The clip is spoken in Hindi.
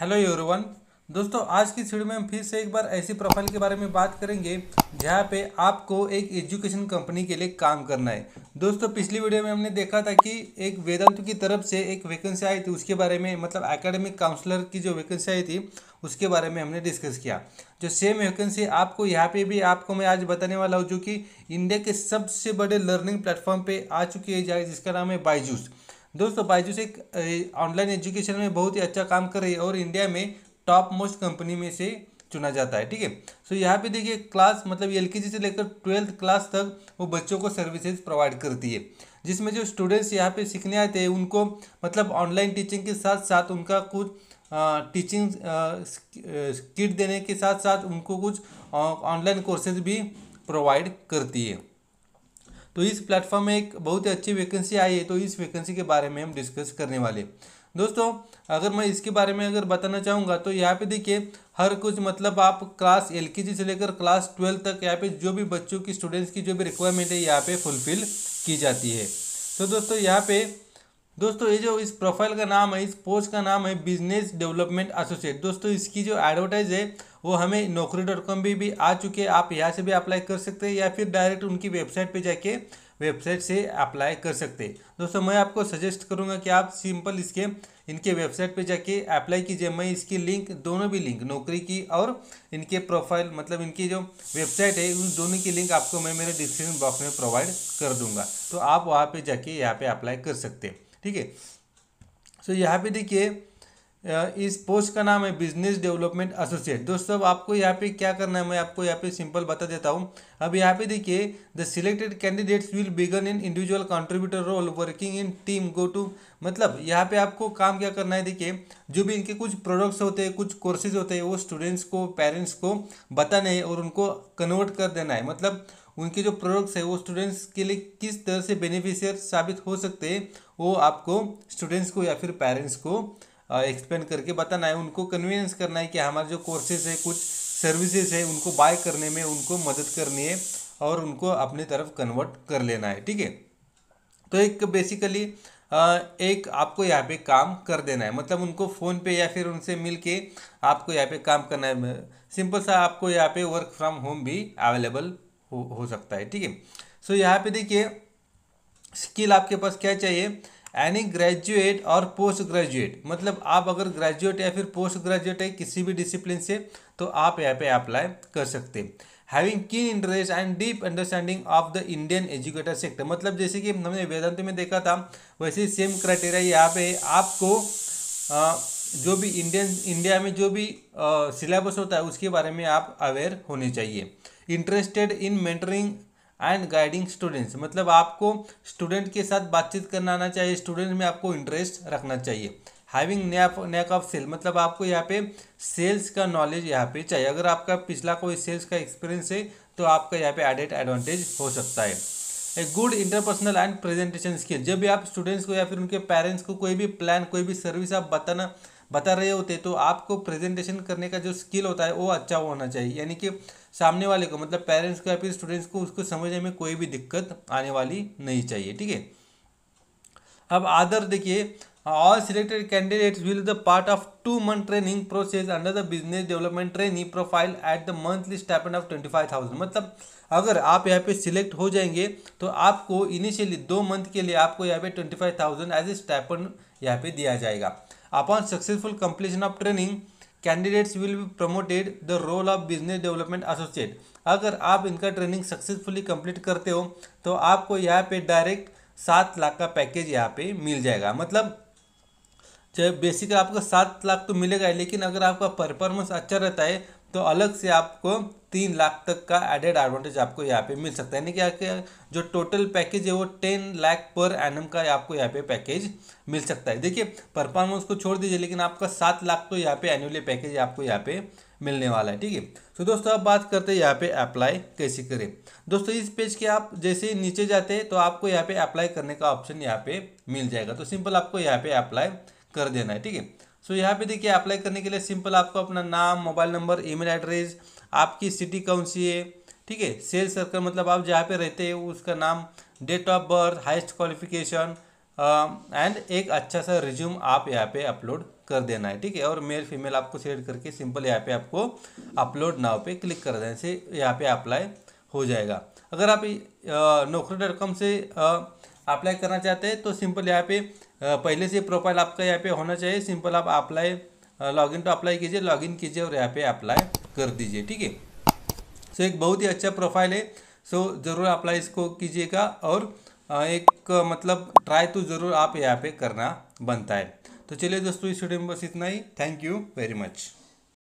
हेलो एवरीवन दोस्तों आज की सीढ़ी में हम फिर से एक बार ऐसी प्रोफाइल के बारे में बात करेंगे जहाँ पे आपको एक एजुकेशन कंपनी के लिए काम करना है दोस्तों पिछली वीडियो में हमने देखा था कि एक वेदांत की तरफ से एक वैकेंसी आई थी उसके बारे में मतलब एकेडमिक काउंसलर की जो वैकेंसी आई थी उसके बारे में हमने डिस्कस किया जो सेम वैकेंसी आपको यहाँ पे भी आपको मैं आज बताने वाला हूँ जो कि इंडिया के सबसे बड़े लर्निंग प्लेटफॉर्म पर आ चुकी है जिसका नाम है बाइजूस दोस्तों बायजूस एक ऑनलाइन एजुकेशन में बहुत ही अच्छा काम कर रही है और इंडिया में टॉप मोस्ट कंपनी में से चुना जाता है ठीक है सो यहाँ पे देखिए क्लास मतलब एल से लेकर ट्वेल्थ क्लास तक वो बच्चों को सर्विसेज प्रोवाइड करती है जिसमें जो स्टूडेंट्स यहाँ पे सीखने आते हैं उनको मतलब ऑनलाइन टीचिंग के साथ साथ उनका कुछ टीचिंग किट देने के साथ साथ उनको कुछ ऑनलाइन कोर्सेज भी प्रोवाइड करती है तो इस प्लेटफॉर्म में एक बहुत ही अच्छी वैकेंसी आई है तो इस वैकेंसी के बारे में हम डिस्कस करने वाले दोस्तों अगर मैं इसके बारे में अगर बताना चाहूँगा तो यहाँ पे देखिए हर कुछ मतलब आप क्लास जी से लेकर क्लास ट्वेल्व तक यहाँ पे जो भी बच्चों की स्टूडेंट्स की जो भी रिक्वायरमेंट है यहाँ पे फुलफिल की जाती है तो दोस्तों यहाँ पे दोस्तों ये जो इस प्रोफाइल का नाम है इस पोस्ट का नाम है बिजनेस डेवलपमेंट एसोसिएट दोस्तों इसकी जो एडवर्टाइज है वो हमें नौकरी डॉट कॉम भी, भी आ चुके हैं आप यहाँ से भी अप्लाई कर सकते हैं या फिर डायरेक्ट उनकी वेबसाइट पे जाके वेबसाइट से अप्लाई कर सकते हैं दोस्तों मैं आपको सजेस्ट करूँगा कि आप सिंपल इसके इनके वेबसाइट पर जाके अप्लाई कीजिए मैं इसकी लिंक दोनों भी लिंक नौकरी की और इनके प्रोफाइल मतलब इनकी जो वेबसाइट है उन दोनों की लिंक आपको मैं मेरे डिस्क्रिप्शन बॉक्स में प्रोवाइड कर दूंगा तो आप वहाँ पर जाके यहाँ पर अप्लाई कर सकते हैं ठीक है सो यहाँ पे देखिए इस पोस्ट का नाम है बिजनेस डेवलपमेंट एसोसिएट दोस्तों अब आपको यहाँ पे क्या करना है मैं आपको यहाँ पे सिंपल बता देता हूँ अब यहाँ पे देखिए the selected candidates will begin in individual contributor role working in team go to मतलब यहाँ पे आपको काम क्या करना है देखिए जो भी इनके कुछ प्रोडक्ट्स होते हैं कुछ कोर्सेज होते हैं वो स्टूडेंट्स को पेरेंट्स को बताने और उनको कन्वर्ट कर देना है मतलब उनके जो प्रोडक्ट्स है वो स्टूडेंट्स के लिए किस तरह से बेनिफिशियर साबित हो सकते हैं वो आपको स्टूडेंट्स को या फिर पेरेंट्स को एक्सप्लेन करके बताना है उनको कन्वीनियंस करना है कि हमारे जो कोर्सेज है कुछ सर्विसेज है उनको बाय करने में उनको मदद करनी है और उनको अपनी तरफ कन्वर्ट कर लेना है ठीक है तो एक बेसिकली एक आपको यहाँ पे काम कर देना है मतलब उनको फ़ोन पे या फिर उनसे मिल के आपको यहाँ पे काम करना है सिंपल सा आपको यहाँ पे वर्क फ्रॉम होम भी अवेलेबल हो हो सकता है ठीक है सो यहाँ पे देखिए स्किल आपके पास क्या चाहिए एनी ग्रेजुएट और पोस्ट ग्रेजुएट मतलब आप अगर ग्रेजुएट या फिर पोस्ट ग्रेजुएट है किसी भी डिसिप्लिन से तो आप यहाँ पे अप्लाई कर सकते हैं having keen interest and deep understanding of the Indian educator sector मतलब जैसे कि हमने वेदांत में देखा था वैसे सेम क्राइटेरिया यहाँ पे आपको आ, जो भी इंडियन इंडिया में जो भी सिलेबस होता है उसके बारे में आप अवेयर होने चाहिए interested in mentoring and guiding students मतलब आपको स्टूडेंट के साथ बातचीत करना आना चाहिए स्टूडेंट में आपको इंटरेस्ट रखना चाहिए हैविंग नेक ऑफ सेल मतलब आपको यहाँ पे सेल्स का नॉलेज यहाँ पे चाहिए अगर आपका पिछला कोई सेल्स का एक्सपीरियंस है तो आपका यहाँ पे एडेड एडवांटेज हो सकता है a good interpersonal and presentation skill जब भी आप स्टूडेंट्स को या फिर उनके पेरेंट्स को कोई भी प्लान कोई भी सर्विस आप बताना बता रहे होते तो आपको प्रेजेंटेशन करने का जो स्किल होता है वो अच्छा होना चाहिए यानी कि सामने वाले को मतलब पेरेंट्स को या फिर स्टूडेंट्स को उसको समझने में कोई भी दिक्कत आने वाली नहीं चाहिए ठीक है अब आदर देखिए all selected candidates will be the part of two month training process under the business development trainee profile at the monthly stipend of 25000 मतलब अगर आप यहाँ पे सिलेक्ट हो जाएंगे तो आपको इनिशियली दो मंथ के लिए आपको यहाँ पे twenty five thousand as a stipend यहाँ पे दिया जाएगा upon successful completion of training candidates will be promoted the role of business development associate अगर आप इनका ट्रेनिंग सक्सेसफुली कंप्लीट करते हो तो आपको यहाँ पे डायरेक्ट सात लाख का पैकेज यहाँ पे मिल जाएगा मतलब जब बेसिकली आपको सात लाख तो मिलेगा लेकिन अगर आपका परफॉर्मेंस अच्छा रहता है तो अलग से आपको तीन लाख तक का एडेड एडवांटेज आपको यहाँ पे मिल सकता है यानी कि जो टोटल पैकेज है वो टेन लाख पर एनम का आपको यहाँ पे पैकेज मिल सकता है देखिए परफॉर्मेंस को छोड़ दीजिए लेकिन आपका सात लाख तो यहाँ पे एनुअली पैकेज आपको यहाँ पे मिलने वाला है ठीक है तो दोस्तों अब बात करते हैं यहाँ पे अप्लाई कैसे करें दोस्तों इस पेज के आप जैसे ही नीचे जाते हैं तो आपको यहाँ पे अप्लाई करने का ऑप्शन यहाँ पे मिल जाएगा तो सिंपल आपको यहाँ पे अप्लाई कर देना है ठीक है सो यहाँ पे देखिए अप्लाई करने के लिए सिंपल आपको अपना नाम मोबाइल नंबर ईमेल एड्रेस आपकी सिटी कौन सी है ठीक है सेल सर्कल मतलब आप जहाँ पे रहते हैं उसका नाम date of birth highest qualification and एक अच्छा सा रिज्यूम आप यहाँ पे अपलोड कर देना है ठीक है और मेल फीमेल आपको सेलेक्ट करके सिंपल यहाँ पे आपको अपलोड नाव पे क्लिक कर देने से यहाँ पे अप्लाई हो जाएगा अगर आप नौकरी डॉट कॉम से अप्लाई करना चाहते हैं तो सिंपल यहाँ पे पहले से प्रोफाइल आपका यहाँ पे होना चाहिए सिंपल आप apply log in to apply कीजिए लॉगिन कीजिए और यहाँ पे अप्लाई कर दीजिए ठीक है सो एक बहुत ही अच्छा प्रोफाइल है सो ज़रूर अप्लाई इसको कीजिएगा और एक मतलब ट्राई तो ज़रूर आप यहाँ पे करना बनता है तो चलिए दोस्तों इस वीडियो में बस इतना ही थैंक यू वेरी मच